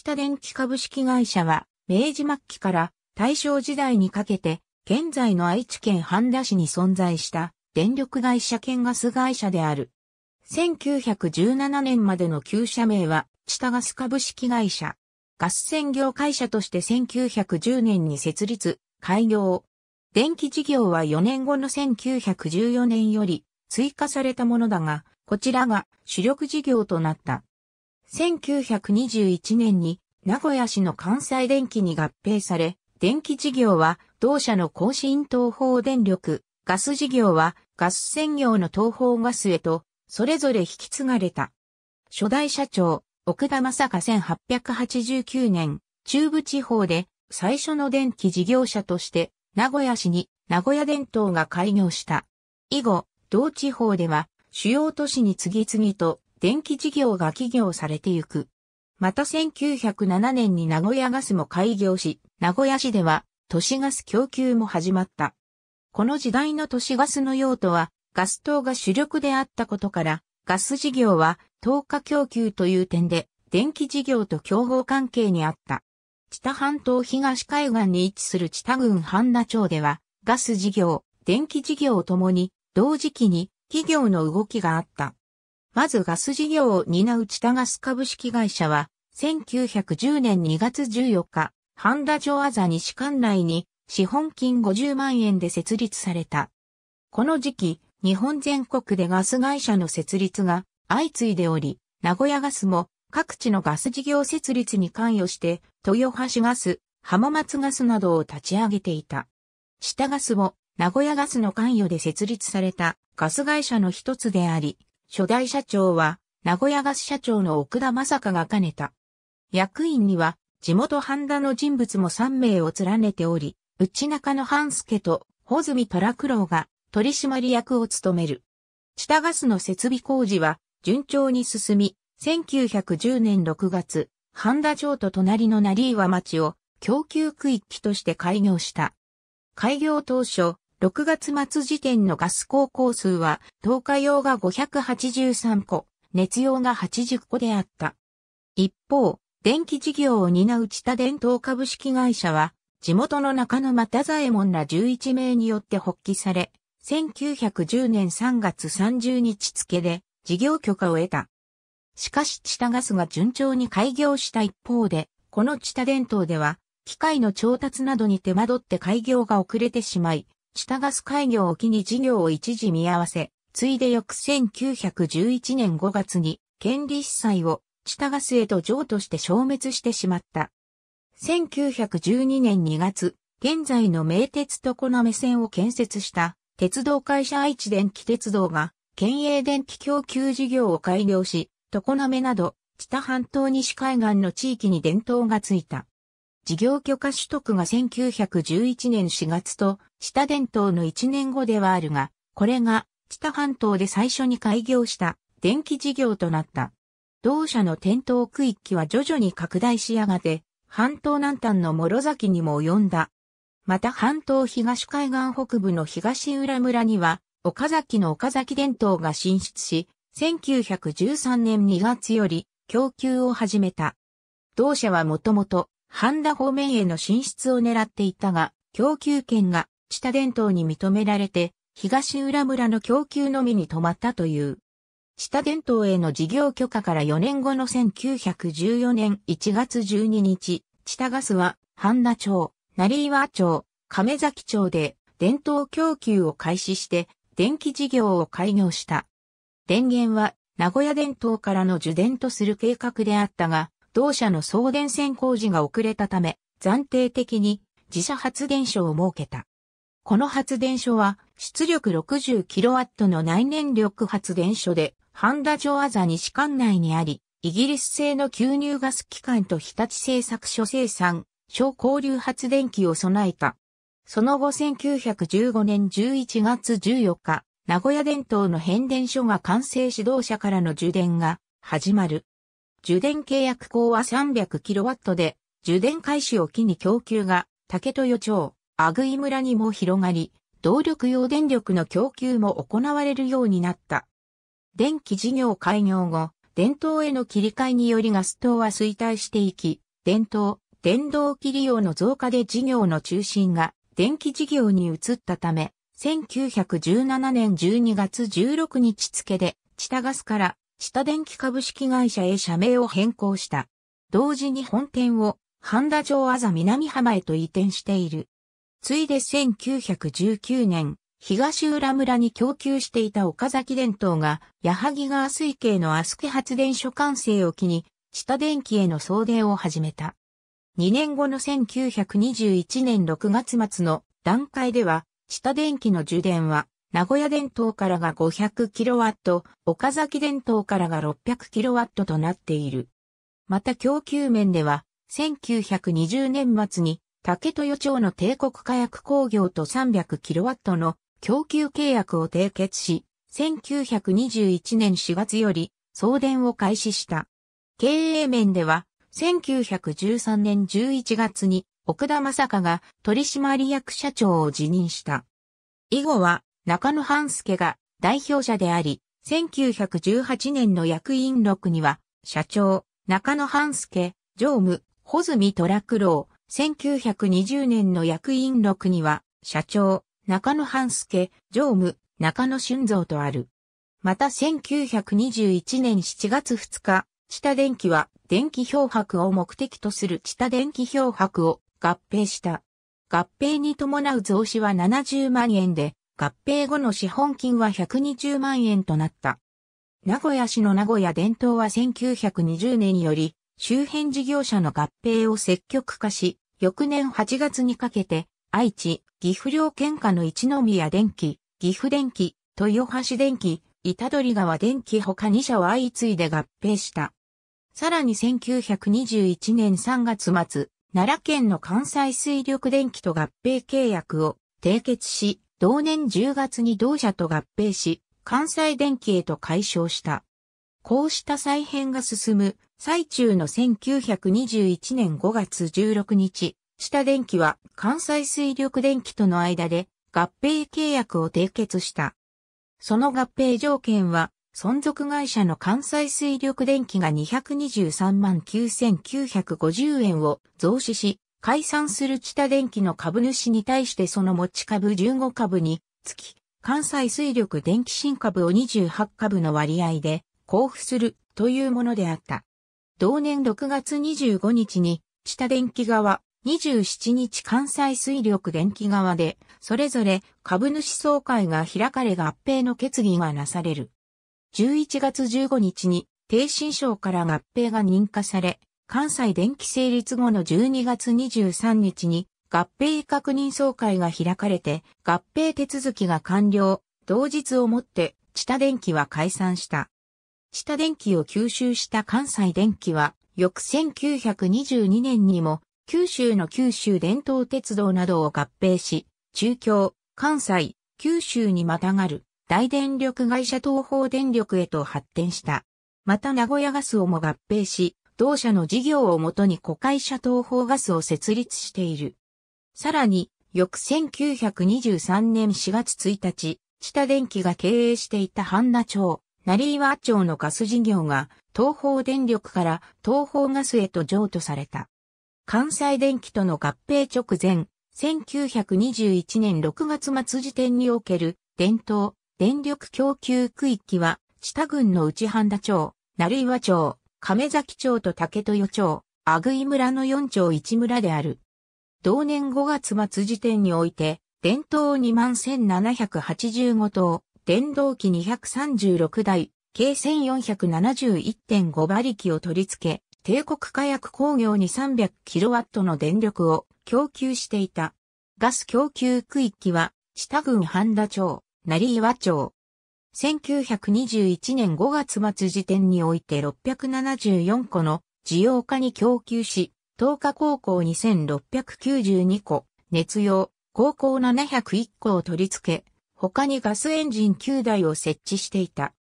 下電気株式会社は、明治末期から大正時代にかけて、現在の愛知県半田市に存在した電力会社兼ガス会社である。1917年までの旧社名は、下ガス株式会社。ガス専業会社として1910年に設立、開業。電気事業は4年後の1914年より追加されたものだが、こちらが主力事業となった。1921年に名古屋市の関西電気に合併され、電気事業は同社の更新東方電力、ガス事業はガス専業の東方ガスへと、それぞれ引き継がれた。初代社長、奥田正香1889年、中部地方で最初の電気事業者として名古屋市に名古屋電灯が開業した。以後、同地方では主要都市に次々と電気事業が起業されてゆく。また1907年に名古屋ガスも開業し、名古屋市では都市ガス供給も始まった。この時代の都市ガスの用途は、ガス灯が主力であったことから、ガス事業は、灯火供給という点で、電気事業と競合関係にあった。北半島東海岸に位置する北郡半田町では、ガス事業、電気事業ともに、同時期に企業の動きがあった。まずガス事業を担うチタガス株式会社は、1910年2月14日、半田城あざ西館内に資本金50万円で設立された。この時期、日本全国でガス会社の設立が相次いでおり、名古屋ガスも各地のガス事業設立に関与して、豊橋ガス、浜松ガスなどを立ち上げていた。下ガスも名古屋ガスの関与で設立されたガス会社の一つであり、初代社長は、名古屋ガス社長の奥田正香が兼ねた。役員には、地元半田の人物も3名を連ねており、内中の半助と、穂積虎九郎が、取締役を務める。下ガスの設備工事は、順調に進み、1910年6月、半田町と隣の成岩町を供給区域として開業した。開業当初、6月末時点のガス高校数は、東海用が583個、熱用が80個であった。一方、電気事業を担う田伝統株式会社は、地元の中野又左衛門ら11名によって発起され、1910年3月30日付で事業許可を得た。しかしチタガスが順調に開業した一方で、このチタ伝統では、機械の調達などに手間取って開業が遅れてしまい、ガス開業を機に事業を一時見合わせ、ついで翌1911年5月に、権利司祭を、ガスへと譲渡して消滅してしまった。1912年2月、現在の名鉄常滑線を建設した鉄道会社愛知電気鉄道が県営電気供給事業を改良し、常滑など北半島西海岸の地域に伝統がついた。事業許可取得が1911年4月と、下伝統の1年後ではあるが、これが、知多半島で最初に開業した電気事業となった。同社の転倒区域は徐々に拡大しやがて、半島南端の諸崎にも及んだ。また半島東海岸北部の東浦村には、岡崎の岡崎伝統が進出し、1913年2月より供給を始めた。同社はもともとハンダ方面への進出を狙っていたが、供給権が下伝統に認められて、東浦村の供給のみに止まったという。下伝統への事業許可から4年後の1914年1月12日、知多ガスは、半田町、成岩町、亀崎町で、伝統供給を開始して、電気事業を開業した。電源は、名古屋伝統からの受電とする計画であったが、同社の送電線工事が遅れたため、暫定的に自社発電所を設けた。この発電所は出力 60kW の内燃力発電所で、ハンダ城アザ西館内にあり、イギリス製の吸入ガス機関と日立製作所生産、小交流発電機を備えた。その後1915年11月14日、名古屋電灯の変電所が完成指導者からの受電が始まる。受電契約口は 300kW で、受電開始を機に供給が竹豊町、阿久井村にも広がり、動力用電力の供給も行われるようになった。電気事業開業後、電灯への切り替えによりガス灯は衰退していき、電灯、電動機利用の増加で事業の中心が電気事業に移ったため、1917年12月16日付で、チタガスから下電気株式会社へ社名を変更した。同時に本店を、半田町あざ南浜へと移転している。ついで1919年、東浦村に供給していた岡崎電灯が、矢作川水系のアスク発電所完成を機に、下電気への送電を始めた。2年後の1921年6月末の段階では、下電気の受電は名古屋電灯からが 500kW、岡崎電灯からが 600kW となっている。また供給面では、1920年末に竹豊町の帝国火薬工業と 300kW の供給契約を締結し、1921年4月より送電を開始した。経営面では、1913年11月に奥田正香が取締役社長を辞任した。以後は中野半助が代表者であり、1918年の役員録には、社長、中野半助、常務、穂積虎九郎、1920年の役員録には、社長、中野半助、常務、中野俊造とある。また1921年7月2日、知多電機は電気漂白を目的とする知多電気漂白を合併した。合併に伴う増資は70万円で、合併後の資本金は120万円となった。名古屋市の名古屋伝統は1920年より周辺事業者の合併を積極化し、翌年8月にかけて愛知、岐阜両県下の一宮電機、岐阜電機、豊橋電機、板取川電機他2社は相次いで合併した。さらに1921年3月末、奈良県の関西水力電機と合併契約を締結し、同年10月に同社と合併し、関西電機へと解消した。こうした再編が進む最中の1921年5月16日、下電機は関西水力電機との間で合併契約を締結した。その合併条件は、存続会社の関西水力電機が223万9950円を増資し、解散する北電機の株主に対してその持ち株15株につき、関西水力電気新株を28株の割合で交付するというものであった。同年6月25日に、北電機側、27日関西水力電気側で、それぞれ株主総会が開かれ合併の決議がなされる。11月15日に、低新省から合併が認可され、関西電気成立後の12月23日に合併確認総会が開かれて合併手続きが完了、同日をもって知多電気は解散した。知多電気を吸収した関西電気は翌1922年にも九州の九州伝統鉄道などを合併し、中京、関西、九州にまたがる大電力会社東方電力へと発展した。また名古屋ガスをも合併し、同社の事業をもとに古海社東方ガスを設立している。さらに、翌1923年4月1日、知多電機が経営していた半田町、成岩町のガス事業が東方電力から東方ガスへと譲渡された。関西電機との合併直前、1921年6月末時点における伝統電力供給区域は、知多郡の内半田町、成岩町、亀崎町と竹豊町、阿久井村の4町1村である。同年5月末時点において、電灯21,785頭、電動機236台、計1471.5馬力を取り付け、帝国火薬工業に 300kW の電力を供給していた。ガス供給区域は、下郡半田町、成岩町、1921年5月末時点において674個の需要化に供給し、東華高校2692個、熱用、高校701個を取り付け、他にガスエンジン9台を設置していた。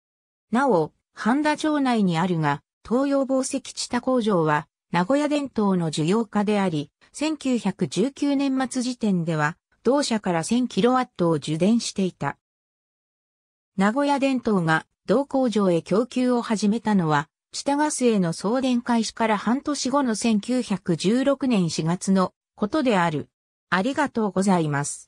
なお、半田町内にあるが、東洋防石地下工場は、名古屋電灯の需要化であり、1919年末時点では、同社から 1000kW を受電していた。名古屋電灯が同工場へ供給を始めたのは、下ガスへの送電開始から半年後の1916年4月のことである。ありがとうございます。